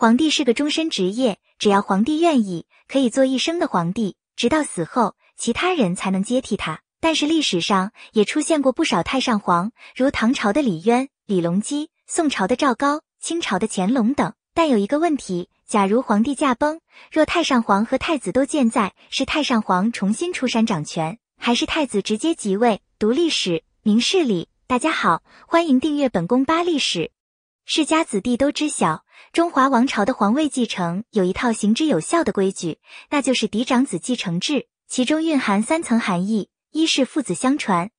皇帝是个终身职业，只要皇帝愿意，可以做一生的皇帝，直到死后，其他人才能接替他。但是历史上也出现过不少太上皇，如唐朝的李渊、李隆基，宋朝的赵高，清朝的乾隆等。但有一个问题，假如皇帝驾崩，若太上皇和太子都健在，是太上皇重新出山掌权，还是太子直接即位？读历史，明事理。大家好，欢迎订阅本宫八历史。世家子弟都知晓，中华王朝的皇位继承有一套行之有效的规矩，那就是嫡长子继承制。其中蕴含三层含义：一是父子相传，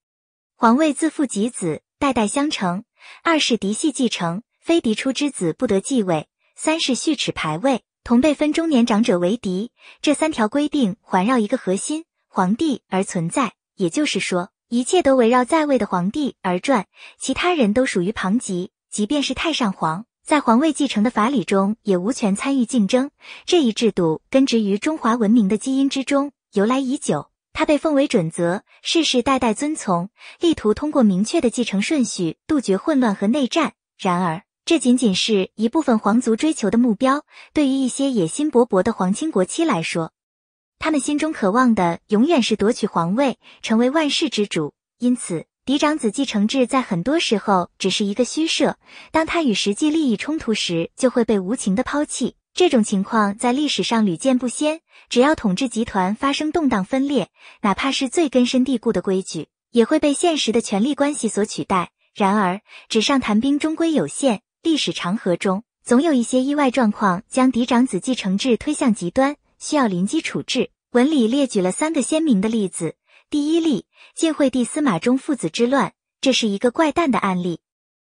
皇位自父及子，代代相承；二是嫡系继承，非嫡出之子不得继位；三是序齿排位，同辈分中年长者为嫡。这三条规定环绕一个核心——皇帝而存在。也就是说，一切都围绕在位的皇帝而转，其他人都属于旁及。即便是太上皇，在皇位继承的法理中，也无权参与竞争。这一制度根植于中华文明的基因之中，由来已久。它被奉为准则，世世代代遵从，力图通过明确的继承顺序杜绝混乱和内战。然而，这仅仅是一部分皇族追求的目标。对于一些野心勃勃的皇亲国戚来说，他们心中渴望的永远是夺取皇位，成为万世之主。因此，嫡长子继承制在很多时候只是一个虚设，当他与实际利益冲突时，就会被无情的抛弃。这种情况在历史上屡见不鲜。只要统治集团发生动荡分裂，哪怕是最根深蒂固的规矩，也会被现实的权力关系所取代。然而，纸上谈兵终归有限，历史长河中总有一些意外状况将嫡长子继承制推向极端，需要临机处置。文里列举了三个鲜明的例子。第一例，晋惠帝司马衷父子之乱，这是一个怪诞的案例。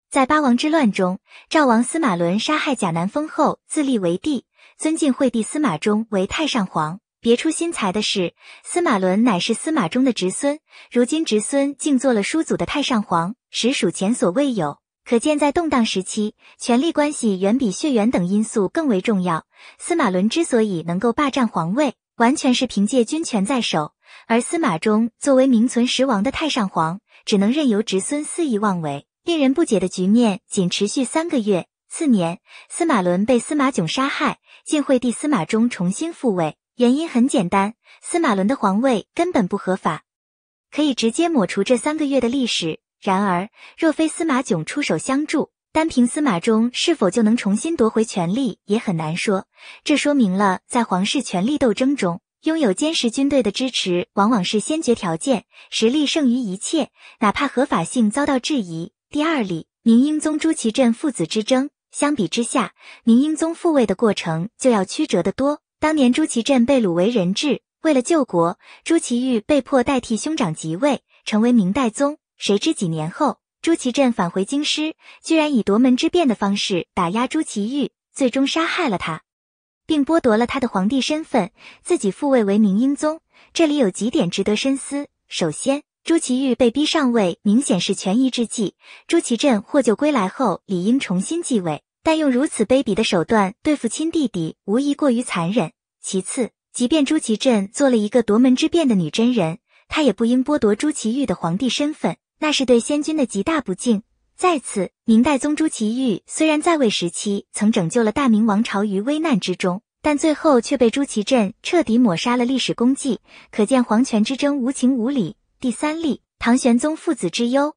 在八王之乱中，赵王司马伦杀害贾南风后，自立为帝，尊晋惠帝司马衷为太上皇。别出心裁的是，司马伦乃是司马衷的侄孙，如今侄孙竟做了叔祖的太上皇，实属前所未有。可见，在动荡时期，权力关系远比血缘等因素更为重要。司马伦之所以能够霸占皇位，完全是凭借军权在手。而司马衷作为名存实亡的太上皇，只能任由侄孙肆意妄为。令人不解的局面仅持续三个月。次年，司马伦被司马炯杀害，晋惠帝司马衷重新复位。原因很简单，司马伦的皇位根本不合法，可以直接抹除这三个月的历史。然而，若非司马炯出手相助，单凭司马衷是否就能重新夺回权力也很难说。这说明了在皇室权力斗争中。拥有坚实军队的支持，往往是先决条件，实力胜于一切，哪怕合法性遭到质疑。第二例，明英宗朱祁镇父子之争。相比之下，明英宗复位的过程就要曲折的多。当年朱祁镇被掳为人质，为了救国，朱祁钰被迫代替兄长即位，成为明代宗。谁知几年后，朱祁镇返回京师，居然以夺门之变的方式打压朱祁钰，最终杀害了他。并剥夺了他的皇帝身份，自己复位为明英宗。这里有几点值得深思：首先，朱祁钰被逼上位，明显是权宜之计。朱祁镇获救归来后，理应重新继位，但用如此卑鄙的手段对付亲弟弟，无疑过于残忍。其次，即便朱祁镇做了一个夺门之变的女真人，他也不应剥夺朱祁钰的皇帝身份，那是对先君的极大不敬。再次，明代宗朱祁钰虽然在位时期曾拯救了大明王朝于危难之中，但最后却被朱祁镇彻底抹杀了历史功绩，可见皇权之争无情无理。第三例，唐玄宗父子之忧。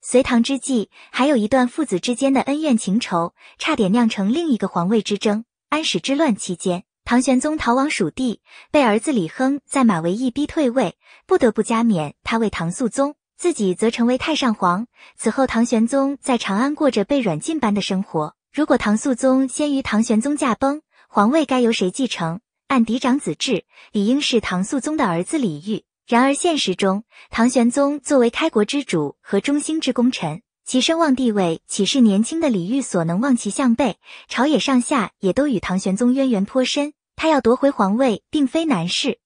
隋唐之际，还有一段父子之间的恩怨情仇，差点酿成另一个皇位之争。安史之乱期间，唐玄宗逃亡蜀地，被儿子李亨在马嵬驿逼退位，不得不加冕他为唐肃宗。自己则成为太上皇。此后，唐玄宗在长安过着被软禁般的生活。如果唐肃宗先于唐玄宗驾崩，皇位该由谁继承？按嫡长子制，理应是唐肃宗的儿子李煜。然而，现实中，唐玄宗作为开国之主和中兴之功臣，其声望地位岂是年轻的李煜所能望其项背？朝野上下也都与唐玄宗渊源颇深，他要夺回皇位并非难事。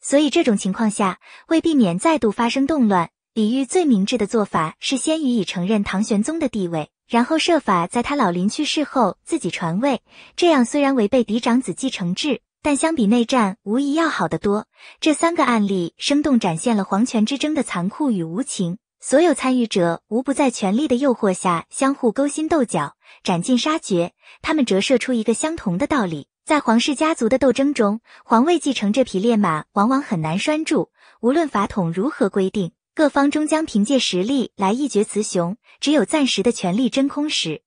所以，这种情况下，为避免再度发生动乱。李煜最明智的做法是先予以承认唐玄宗的地位，然后设法在他老临去世后自己传位。这样虽然违背嫡长子继承制，但相比内战无疑要好得多。这三个案例生动展现了皇权之争的残酷与无情，所有参与者无不在权力的诱惑下相互勾心斗角、斩尽杀绝。他们折射出一个相同的道理：在皇室家族的斗争中，皇位继承这匹烈马往往很难拴住，无论法统如何规定。各方终将凭借实力来一决雌雄。只有暂时的权力真空时，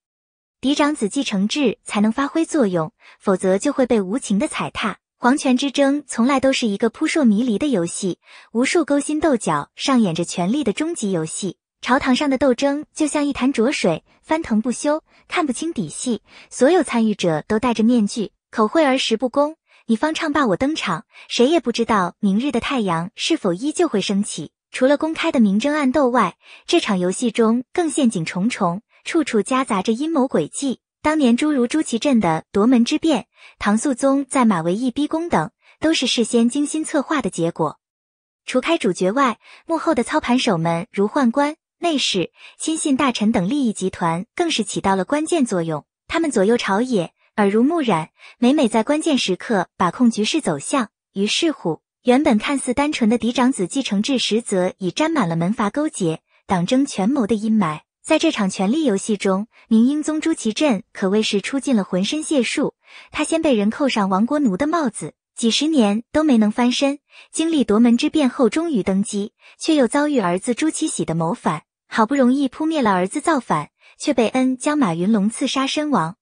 嫡长子继承制才能发挥作用，否则就会被无情的踩踏。皇权之争从来都是一个扑朔迷离的游戏，无数勾心斗角上演着权力的终极游戏。朝堂上的斗争就像一潭浊水，翻腾不休，看不清底细。所有参与者都戴着面具，口惠而实不恭。你方唱罢我登场，谁也不知道明日的太阳是否依旧会升起。除了公开的明争暗斗外，这场游戏中更陷阱重重，处处夹杂着阴谋诡计。当年诸如朱祁镇的夺门之变、唐肃宗在马嵬驿逼宫等，都是事先精心策划的结果。除开主角外，幕后的操盘手们如宦官、内侍、亲信大臣等利益集团，更是起到了关键作用。他们左右朝野，耳濡目染，每每在关键时刻把控局势走向。于是乎。原本看似单纯的嫡长子继承制，实则已沾满了门阀勾结、党争权谋的阴霾。在这场权力游戏中，明英宗朱祁镇可谓是出尽了浑身解数。他先被人扣上亡国奴的帽子，几十年都没能翻身。经历夺门之变后，终于登基，却又遭遇儿子朱祁喜的谋反。好不容易扑灭了儿子造反，却被恩将马云龙刺杀身亡。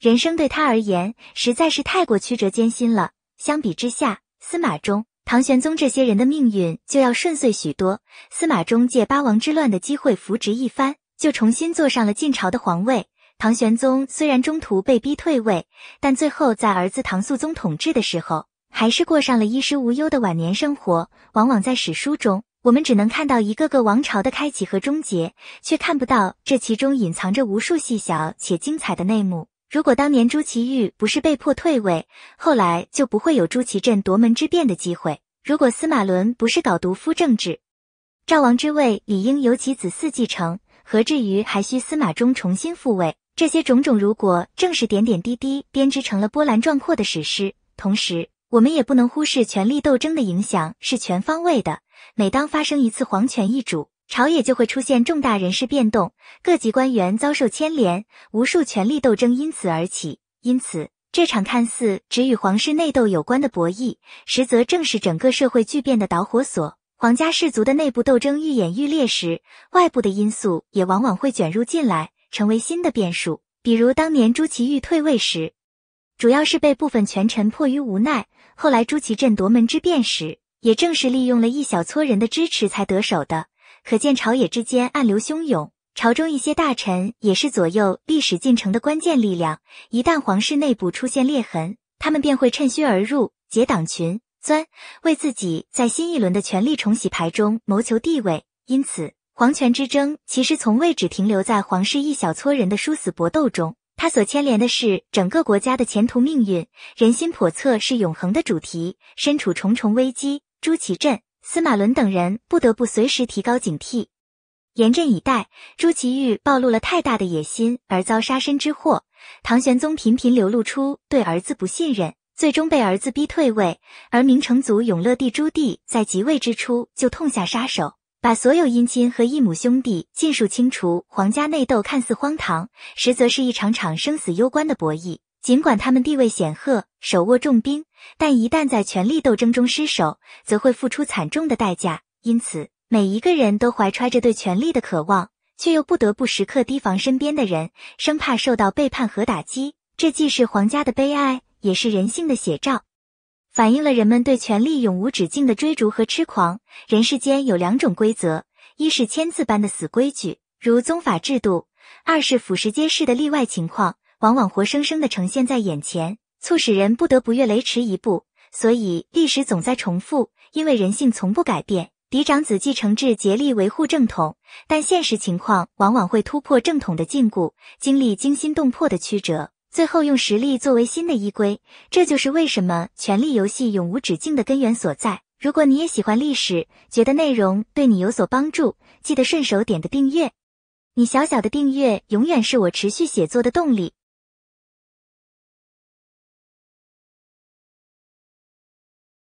人生对他而言，实在是太过曲折艰辛了。相比之下，司马衷。唐玄宗这些人的命运就要顺遂许多。司马衷借八王之乱的机会扶植一番，就重新坐上了晋朝的皇位。唐玄宗虽然中途被逼退位，但最后在儿子唐肃宗统治的时候，还是过上了衣食无忧的晚年生活。往往在史书中，我们只能看到一个个王朝的开启和终结，却看不到这其中隐藏着无数细小且精彩的内幕。如果当年朱祁钰不是被迫退位，后来就不会有朱祁镇夺门之变的机会。如果司马伦不是搞独夫政治，赵王之位理应由其子嗣继承，何至于还需司马衷重新复位？这些种种，如果正是点点滴滴编织成了波澜壮阔的史诗。同时，我们也不能忽视权力斗争的影响是全方位的。每当发生一次皇权易主。朝野就会出现重大人事变动，各级官员遭受牵连，无数权力斗争因此而起。因此，这场看似只与皇室内斗有关的博弈，实则正是整个社会巨变的导火索。皇家氏族的内部斗争愈演愈烈时，外部的因素也往往会卷入进来，成为新的变数。比如当年朱祁钰退位时，主要是被部分权臣迫于无奈；后来朱祁镇夺门之变时，也正是利用了一小撮人的支持才得手的。可见朝野之间暗流汹涌，朝中一些大臣也是左右历史进程的关键力量。一旦皇室内部出现裂痕，他们便会趁虚而入，结党群钻，为自己在新一轮的权力重洗牌中谋求地位。因此，皇权之争其实从未只停留在皇室一小撮人的殊死搏斗中，它所牵连的是整个国家的前途命运。人心叵测是永恒的主题。身处重重危机，朱祁镇。司马伦等人不得不随时提高警惕，严阵以待。朱祁钰暴露了太大的野心而遭杀身之祸。唐玄宗频频流露出对儿子不信任，最终被儿子逼退位。而明成祖永乐帝朱棣在即位之初就痛下杀手，把所有姻亲和异母兄弟尽数清除。皇家内斗看似荒唐，实则是一场场生死攸关的博弈。尽管他们地位显赫，手握重兵，但一旦在权力斗争中失手，则会付出惨重的代价。因此，每一个人都怀揣着对权力的渴望，却又不得不时刻提防身边的人，生怕受到背叛和打击。这既是皇家的悲哀，也是人性的写照，反映了人们对权力永无止境的追逐和痴狂。人世间有两种规则：一是签字般的死规矩，如宗法制度；二是腐蚀皆世的例外情况。往往活生生的呈现在眼前，促使人不得不越雷池一步。所以历史总在重复，因为人性从不改变。嫡长子继承制竭力维护正统，但现实情况往往会突破正统的禁锢，经历惊心动魄的曲折，最后用实力作为新的依归。这就是为什么权力游戏永无止境的根源所在。如果你也喜欢历史，觉得内容对你有所帮助，记得顺手点个订阅。你小小的订阅永远是我持续写作的动力。